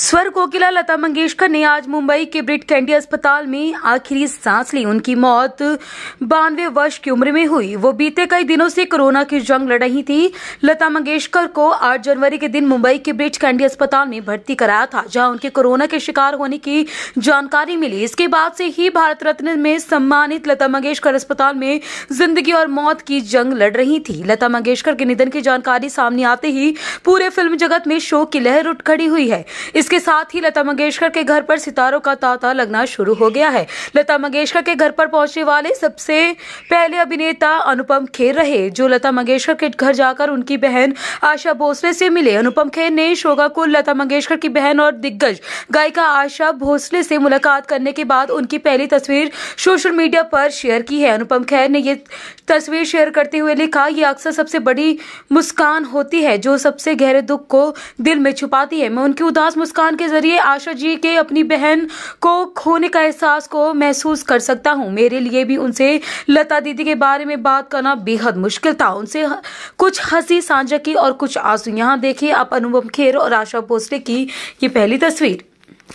स्वर कोकिला लता मंगेशकर ने आज मुंबई के ब्रिट कैंडी अस्पताल में आखिरी सांस ली उनकी मौत बानवे वर्ष की उम्र में हुई वो बीते कई दिनों से कोरोना की जंग लड़ रही थी लता मंगेशकर को 8 जनवरी के दिन मुंबई के ब्रिट कैंडी अस्पताल में भर्ती कराया था जहां उनके कोरोना के शिकार होने की जानकारी मिली इसके बाद से ही भारत रत्न में सम्मानित लता मंगेशकर अस्पताल में जिंदगी और मौत की जंग लड़ रही थी लता मंगेशकर के निधन की जानकारी सामने आते ही पूरे फिल्म जगत में शोक की लहर उठ खड़ी हुई है इसके साथ ही लता मंगेशकर के घर पर सितारों का तांता लगना शुरू हो गया है लता मंगेशकर के घर पर पहुंचने वाले सबसे पहले अभिनेता अनुपम खेर रहे जो लता मंगेशकर के घर जाकर उनकी बहन आशा भोसले से मिले अनुपम खेर ने शोगा को लता मंगेशकर की बहन और दिग्गज गायिका आशा भोसले से मुलाकात करने के बाद उनकी पहली तस्वीर सोशल मीडिया पर शेयर की है अनुपम खेर ने ये तस्वीर शेयर करते हुए लिखा ये अक्सर सबसे बड़ी मुस्कान होती है जो सबसे गहरे दुख को दिल में छुपाती है मैं उनकी उदास मुस्कान मुस्कान के जरिए आशा जी के अपनी बहन को खोने का एहसास को महसूस कर सकता हूँ मेरे लिए भी उनसे लता दीदी के बारे में बात करना बेहद मुश्किल था उनसे कुछ हंसी साझा की और कुछ आंसू यहाँ देखिए आप अनुपम खेर और आशा भोसले की ये पहली तस्वीर